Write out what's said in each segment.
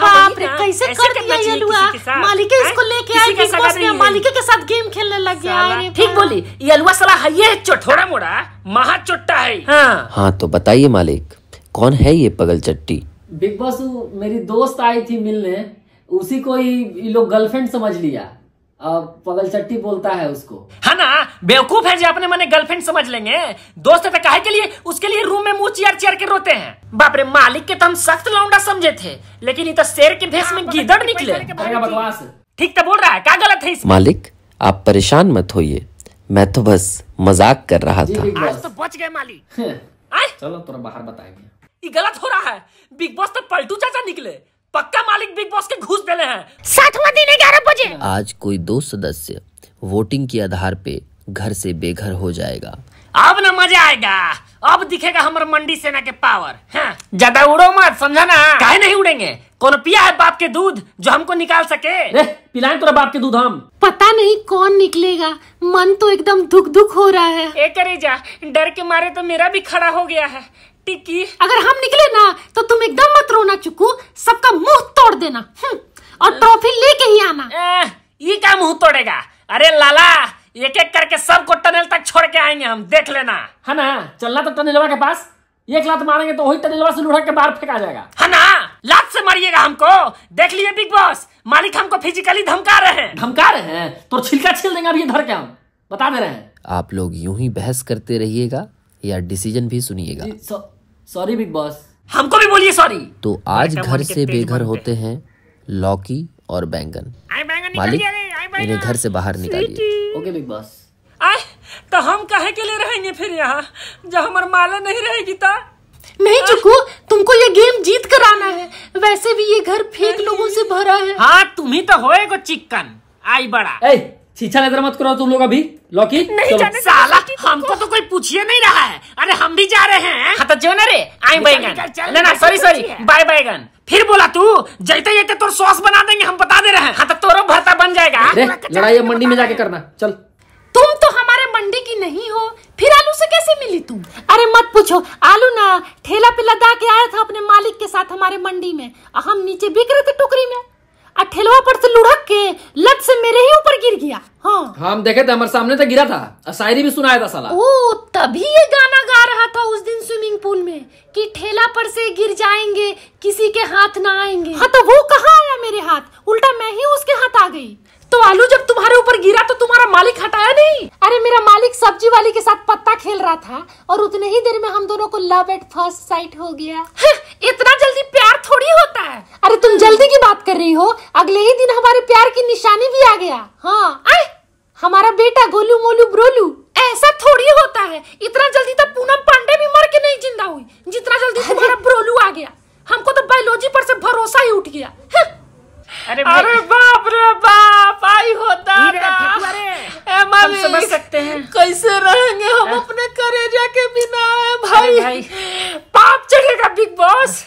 हाँ, हाँ, कैसे कर दिया ये लुआ मालिके इसको लेके आए बिग बॉस में मालिक के साथ गेम खेलने लग गया ठीक हाँ। बोली ये लुआ साला है ये चोटोड़ा मोड़ा महा चोट्टा है हाँ, हाँ तो बताइए मालिक कौन है ये पगल चट्टी बिग बॉस मेरी दोस्त आई थी मिलने उसी को ही लोग गर्लफ्रेंड समझ लिया पगल चट्टी बोलता है उसको है हाँ ना बेवकूफ है जो अपने मैंने गर्लफ्रेंड समझ लेंगे दोस्त तो कहे के लिए उसके लिए रूम में मुंह चियर चियर के रोते हैं बाप रे मालिक के तो हम सख्त लौंडा समझे थे लेकिन इतना शेर के भेस हाँ, में गिदड़ निकले बकवास ठीक तो बोल रहा है क्या गलत है मालिक आप परेशान मत होइए मैं तो बस मजाक कर रहा था आज तो बच गए मालिक चलो तो बाहर बताएंगे ये गलत हो रहा है बिग बॉस तो पलटू चाचा निकले पक्का मालिक बिग बॉस के घुस देने हैं दिन ग्यारह बजे आज कोई दो सदस्य वोटिंग के आधार पे घर से बेघर हो जाएगा अब ना मजा आएगा अब दिखेगा हमारे मंडी सेना के पावर हाँ। ज्यादा उड़ो मत समझा ना काहे नहीं उड़ेंगे कौन पिया है बाप के दूध जो हमको निकाल सके पिलाए तोरा बाप के दूध हम पता नहीं कौन निकलेगा मन तो एकदम दुख दुख हो रहा है ए करे जा डर के मारे तो मेरा भी खड़ा हो गया है टिक्की अगर हम निकले ना तो तुम एकदम मत रोना चुकू सबका मुंह तोड़ देना हम्म। और ट्रॉफी लेके ही आना ये क्या मुंह तोड़ेगा अरे लाला एक एक करके सबको टनल तक छोड़ के आएंगे हम देख लेना है हाँ ना चलना तो टनलवा के पास एक लात मारेंगे तो वही टनलवा से लुढ़क के बाहर फेंका जाएगा है हाँ ना लात से मारिएगा हमको देख लिए बिग बॉस मालिक हमको फिजिकली धमका रहे हैं धमका रहे हैं तो छिलका छिल देंगे अभी धर के हम बता दे रहे हैं आप लोग यूं ही बहस करते रहिएगा या डिसीजन भी सुनिएगा सॉरी बिग बॉस हमको भी बोलिए सॉरी तो आज घर से बेघर होते हैं लौकी और बैंगन मालिक इन्हें घर से बाहर निकालिए ओके बिग बॉस आए तो हम कहे के लिए रहेंगे फिर यहाँ जब हमारे माला नहीं रहेगी तो नहीं चुकू तुमको ये गेम जीत कर आना है वैसे भी ये घर फेक लोगों से भरा है हाँ तुम ही तो होएगा चिकन आई बड़ा ए, नजर मत करो तुम लोग अभी लौकी नहीं साला हमको कोई पूछिए नहीं रहा है अरे हम भी जा रहे हैं हाँ तो जो ना रे आई बैगन ना ना सॉरी सॉरी बाय बैगन फिर बोला तू जैते जैते तो सॉस बना देंगे हम बता दे रहे हैं हाँ तो तोरो भरता बन जाएगा हाँ, तो लड़ाई मंडी में जाके करना चल तुम तो हमारे मंडी की नहीं हो फिर आलू से कैसे मिली तुम अरे मत पूछो आलू ना ठेला पे लदा के आया था अपने मालिक के साथ हमारे मंडी में हम नीचे बिक रहे थे टोकरी में अठेलवा पर से लुढ़क के लत से मेरे ही ऊपर गिर गया हाँ हम देखे थे हमारे सामने तो गिरा था शायरी भी सुनाया था साला ओ तभी ये गाना गा रहा था उस दिन स्विमिंग पूल में कि ठेला पर से गिर जाएंगे किसी के हाथ ना आएंगे हाँ तो वो कहाँ आया मेरे हाथ उल्टा मैं ही उसके हाथ आ गई तो आलू जब तुम्हारे ऊपर गिरा तो तुम्हारा मालिक हटाया नहीं अरे मेरा मालिक सब्जी वाली के साथ पत्ता खेल रहा था और उतने ही देर में हम दोनों को लव एट फर्स्ट साइट हो गया हाँ, इतना जल्दी प्यार थोड़ी होता है अरे तुम जल्दी की बात कर रही हो अगले ही दिन हमारे प्यार की निशानी भी आ गया हाँ आए हमारा बेटा गोलू मोलू ब्रोलू ऐसा थोड़ी होता है इतना जल्दी तो पूनम पांडे भी मर के नहीं जिंदा हुई जितना जल्दी तुम्हारा ब्रोलू आ गया हमको तो बायोलॉजी पर से भरोसा ही उठ गया हाँ। अरे अरे बाप रे बाप नहीं होता था ए मामी समझ सकते हैं कैसे रहेंगे हम आ? हाँ। अपने करेजा के बिना भाई, भाई पाप चलेगा बिग बॉस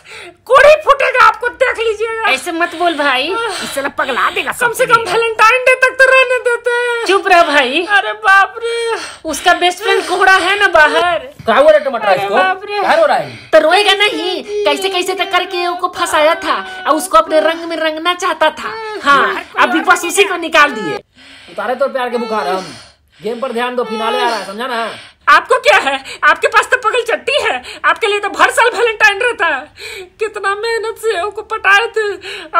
कोड़ी फूटेगा आपको देख लीजिएगा ऐसे मत बोल भाई इससे पगला देगा कम से कम वैलेंटाइन डे तक चुप रहा भाई अरे बाप रे उसका बेस्ट फ्रेंड कोहड़ा है ना बाहर कहा हो रहा टमाटर इसको हो रहा है तो रोएगा नहीं कैसे कैसे तक तो करके उसको फंसाया था और उसको अपने रंग में रंगना चाहता था हाँ भी बस उसी को निकाल दिए उतारे तो प्यार के बुखार हम गेम पर ध्यान दो फिनाले आ रहा है समझा ना आपको क्या है आपके पास तो पगल चट्टी है आपके लिए तो भर साल वैलेंटाइन रहता है कितना मेहनत से उसको पटाए थे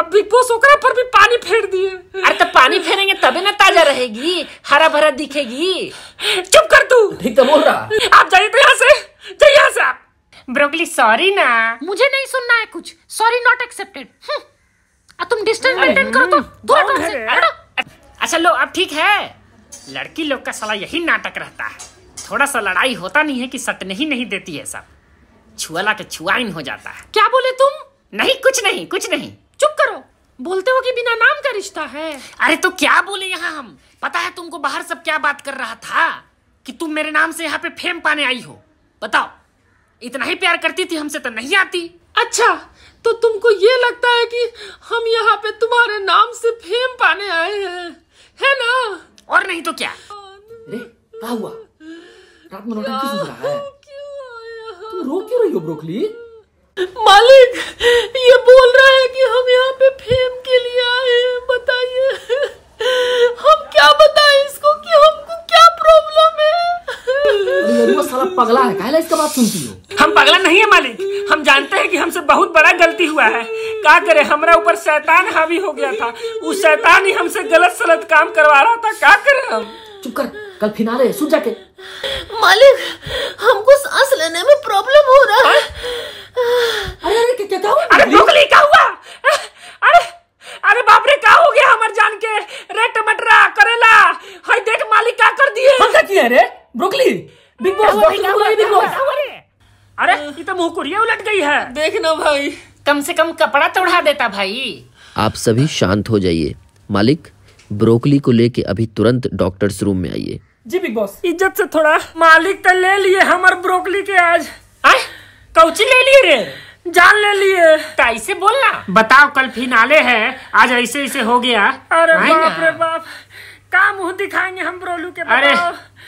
अब बिग बॉस ओकरा पर भी पानी फेर दिए अरे तो पानी फेरेंगे तभी ना रहेगी हरा भरा दिखेगी चुप कर तू ठीक तो बोल रहा आप जाइए तो यहाँ से जाइए यहाँ से आप ब्रोकली सॉरी ना मुझे नहीं सुनना है कुछ सॉरी नॉट एक्सेप्टेड तुम डिस्टेंस मेंटेन करो तो हम्म। दूर करो से अच्छा लो अब ठीक है लड़की लोग का साला यही नाटक रहता है थोड़ा सा लड़ाई होता नहीं है कि सट नहीं नहीं देती है सब छुआला के छुआइन हो जाता है क्या बोले तुम नहीं कुछ नहीं कुछ नहीं चुप करो बोलते हो कि बिना नाम का रिश्ता है अरे तो क्या बोले यहाँ हम पता है तुमको बाहर सब क्या बात कर रहा था कि तुम मेरे नाम से यहाँ पे फेम पाने आई हो बताओ इतना ही प्यार करती थी हमसे तो नहीं आती अच्छा तो तुमको ये लगता है कि हम यहाँ पे तुम्हारे नाम से फेम पाने आए हैं है ना और नहीं तो क्या क्या हुआ रात में रहा है तुम रो क्यों रही हो ब्रोकली मालिक का बात सुनती हो हम पगला नहीं है मालिक हम जानते हैं कि हमसे बहुत बड़ा गलती हुआ है क्या करे हमारा ऊपर शैतान हावी हो गया था उस शैतान ही हमसे गलत सलत काम करवा रहा था क्या करे हम चुप कर कल रहे सुन जाके मालिक हमको सांस लेने में प्रॉब्लम हो रहा है अरे अरे क्या क्या हुआ अरे क्या हुआ अरे अरे बाप रे क्या हो गया हमारे जान के रे करेला हाय देख मालिक क्या कर दिए क्या किया रे अरे ये तो कुरिया उलट गई है देखना भाई कम से कम कपड़ा तोड़ा देता भाई आप सभी शांत हो जाइए मालिक ब्रोकली को लेके अभी तुरंत डॉक्टर्स रूम में आइए जी बिग बॉस इज्जत से थोड़ा मालिक तो ले लिए हमार ब्रोकली के आज कौची ले लिए रे जान ले लिए कैसे तो बोलना बताओ कल फिनाले है आज ऐसे ऐसे हो गया अरे बाप रे बाप का मुंह दिखाएंगे हम ब्रोलू के बताओ। अरे